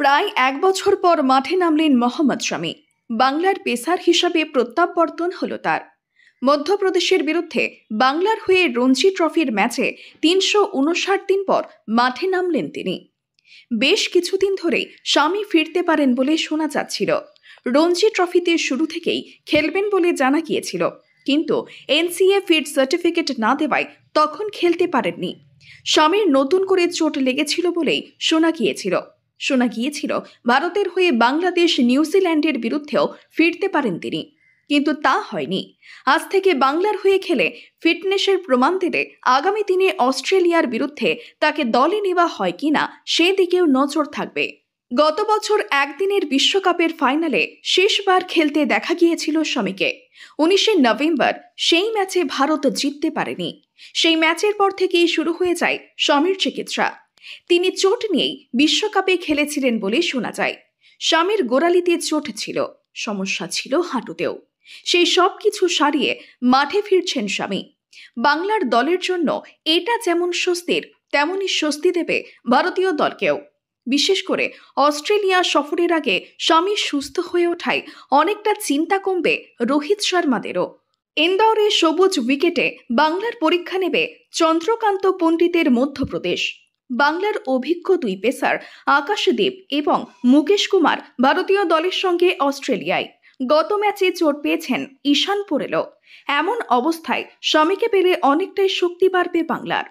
প্রায় এক বছর পর মাঠে নামলেন মোহাম্মদ শামি বাংলার পেসার হিসাবে প্রত্যাবর্তন হল তার মধ্যপ্রদেশের বিরুদ্ধে বাংলার হয়ে রঞ্জি ট্রফির ম্যাচে তিনশো উনষাট দিন পর মাঠে নামলেন তিনি বেশ কিছুদিন ধরে স্বামী ফিরতে পারেন বলে শোনা যাচ্ছিল রঞ্জি ট্রফিতে শুরু থেকেই খেলবেন বলে জানা গিয়েছিল কিন্তু এনসিএ ফিট সার্টিফিকেট না দেওয়ায় তখন খেলতে পারেননি স্বামীর নতুন করে চোট লেগেছিল বলেই শোনা গিয়েছিল শোনা গিয়েছিল ভারতের হয়ে বাংলাদেশ নিউজিল্যান্ডের বিরুদ্ধেও ফিরতে পারেন তিনি কিন্তু তা হয়নি আজ থেকে বাংলার হয়ে খেলে ফিটনেসের প্রমাণ দিতে আগামী দিনে অস্ট্রেলিয়ার বিরুদ্ধে তাকে দলে নেওয়া হয় কিনা সেদিকেও নজর থাকবে গত বছর একদিনের বিশ্বকাপের ফাইনালে শেষবার খেলতে দেখা গিয়েছিল স্বামীকে উনিশে নভেম্বর সেই ম্যাচে ভারত জিততে পারেনি সেই ম্যাচের পর থেকেই শুরু হয়ে যায় স্বামীর চিকিৎসা তিনি চোট নিয়েই বিশ্বকাপে খেলেছিলেন বলে শোনা যায় স্বামীর গোড়ালিতে চোট ছিল সমস্যা ছিল হাঁটুতেও সেই সব কিছু সারিয়ে মাঠে ফিরছেন স্বামী বাংলার দলের জন্য এটা যেমন স্বস্তির তেমনই স্বস্তি দেবে ভারতীয় দলকেও বিশেষ করে অস্ট্রেলিয়া সফরের আগে স্বামী সুস্থ হয়ে ওঠায় অনেকটা চিন্তা কমবে রোহিত শর্মাদেরও ইন্দোরে সবুজ উইকেটে বাংলার পরীক্ষা নেবে চন্দ্রকান্ত পণ্ডিতের মধ্যপ্রদেশ বাংলার অভিজ্ঞ দুই পেসার আকাশদেব এবং মুকেশ কুমার ভারতীয় দলের সঙ্গে অস্ট্রেলিয়ায় গত ম্যাচে চোট পেয়েছেন ঈশান পোরেলও এমন অবস্থায় স্বামীকে পেলে অনেকটাই শক্তি বাড়বে বাংলার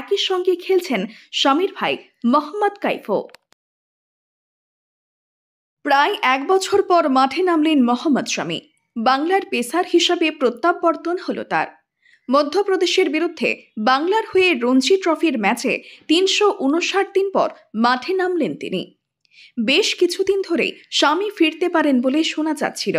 একই সঙ্গে খেলছেন স্বামীর ভাই মোহাম্মদ কাইফো প্রায় এক বছর পর মাঠে নামলেন মোহাম্মদ স্বামী বাংলার পেসার হিসাবে প্রত্যাবর্তন হল তার মধ্যপ্রদেশের বিরুদ্ধে বাংলার হয়ে রঞ্জি ট্রফির ম্যাচে তিনশো উনষাট দিন পর মাঠে নামলেন তিনি বেশ কিছুদিন ধরেই স্বামী ফিরতে পারেন বলে শোনা যাচ্ছিল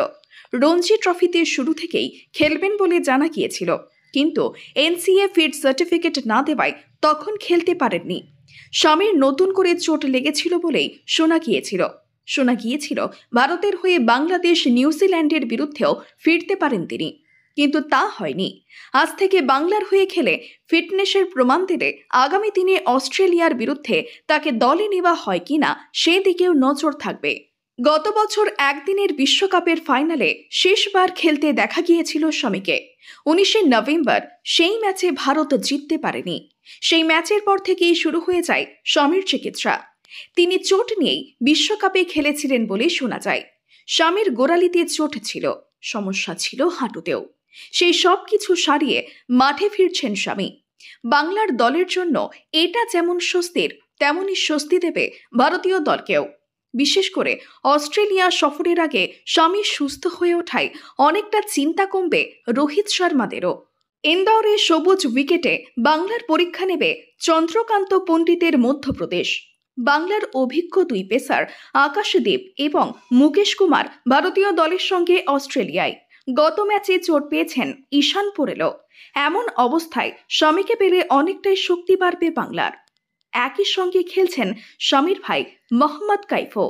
রঞ্জি ট্রফিতে শুরু থেকেই খেলবেন বলে জানা গিয়েছিল কিন্তু এনসিএ ফিট সার্টিফিকেট না দেওয়ায় তখন খেলতে পারেননি স্বামীর নতুন করে চোট লেগেছিল বলেই শোনা গিয়েছিল শোনা গিয়েছিল ভারতের হয়ে বাংলাদেশ নিউজিল্যান্ডের বিরুদ্ধেও ফিরতে পারেন তিনি কিন্তু তা হয়নি আজ থেকে বাংলার হয়ে খেলে ফিটনেসের প্রমাণ দিতে আগামী দিনে অস্ট্রেলিয়ার বিরুদ্ধে তাকে দলে নেওয়া হয় কিনা সেদিকেও নজর থাকবে গত বছর একদিনের বিশ্বকাপের ফাইনালে শেষবার খেলতে দেখা গিয়েছিল স্বামীকে উনিশে নভেম্বর সেই ম্যাচে ভারত জিততে পারেনি সেই ম্যাচের পর থেকেই শুরু হয়ে যায় স্বামীর চিকিৎসা তিনি চোট নিয়েই বিশ্বকাপে খেলেছিলেন বলে শোনা যায় স্বামীর গোড়ালিতে চোট ছিল সমস্যা ছিল হাঁটুতেও সেই সব কিছু সারিয়ে মাঠে ফিরছেন স্বামী বাংলার দলের জন্য এটা যেমন স্বস্তির তেমনই স্বস্তি দেবে ভারতীয় দলকেও বিশেষ করে অস্ট্রেলিয়া সফরের আগে স্বামী সুস্থ হয়ে ওঠায় অনেকটা চিন্তা কমবে রোহিত শর্মাদেরও ইন্দোরে সবুজ উইকেটে বাংলার পরীক্ষা নেবে চন্দ্রকান্ত পণ্ডিতের মধ্যপ্রদেশ বাংলার অভিজ্ঞ দুই পেসার আকাশদীপ এবং মুকেশ কুমার ভারতীয় দলের সঙ্গে অস্ট্রেলিয়ায় গত ম্যাচে চোট পেয়েছেন ঈশান পোরেলও এমন অবস্থায় স্বামীকে পেলে অনেকটাই শক্তি বাড়বে বাংলার একই সঙ্গে খেলছেন স্বামীর ভাই মোহাম্মদ কাইফও